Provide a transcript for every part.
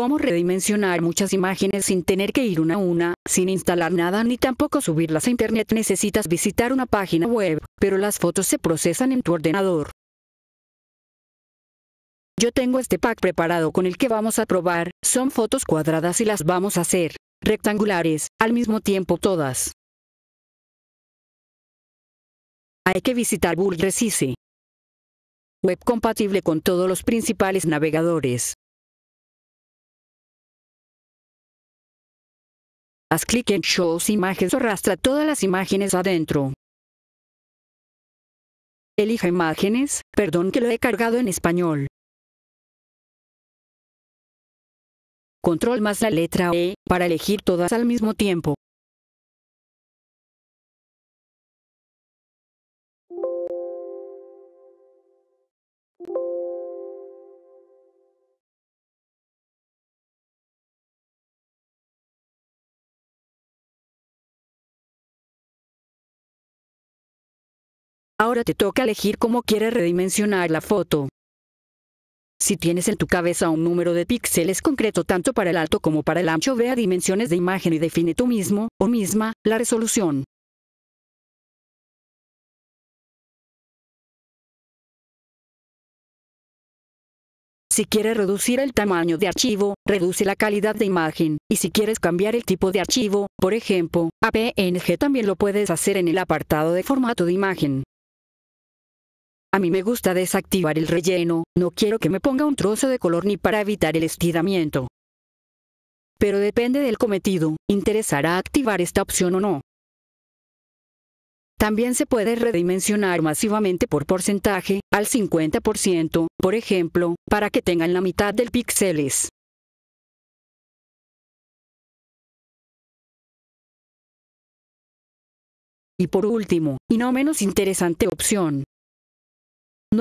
cómo redimensionar muchas imágenes sin tener que ir una a una, sin instalar nada ni tampoco subirlas a internet necesitas visitar una página web, pero las fotos se procesan en tu ordenador. Yo tengo este pack preparado con el que vamos a probar, son fotos cuadradas y las vamos a hacer, rectangulares, al mismo tiempo todas. Hay que visitar Bull Web compatible con todos los principales navegadores. Haz clic en Shows imágenes o arrastra todas las imágenes adentro. Elija imágenes, perdón que lo he cargado en español. Control más la letra E, para elegir todas al mismo tiempo. Ahora te toca elegir cómo quieres redimensionar la foto. Si tienes en tu cabeza un número de píxeles concreto tanto para el alto como para el ancho, vea dimensiones de imagen y define tú mismo, o misma, la resolución. Si quieres reducir el tamaño de archivo, reduce la calidad de imagen, y si quieres cambiar el tipo de archivo, por ejemplo, APNG también lo puedes hacer en el apartado de formato de imagen. A mí me gusta desactivar el relleno, no quiero que me ponga un trozo de color ni para evitar el estiramiento. Pero depende del cometido, interesará activar esta opción o no. También se puede redimensionar masivamente por porcentaje, al 50%, por ejemplo, para que tengan la mitad del píxeles. Y por último, y no menos interesante opción,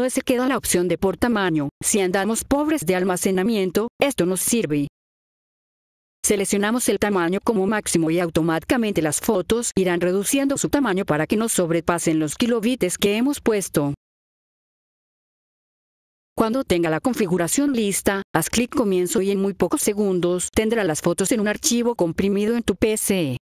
no se queda la opción de por tamaño, si andamos pobres de almacenamiento, esto nos sirve. Seleccionamos el tamaño como máximo y automáticamente las fotos irán reduciendo su tamaño para que no sobrepasen los kilobits que hemos puesto. Cuando tenga la configuración lista, haz clic comienzo y en muy pocos segundos tendrá las fotos en un archivo comprimido en tu PC.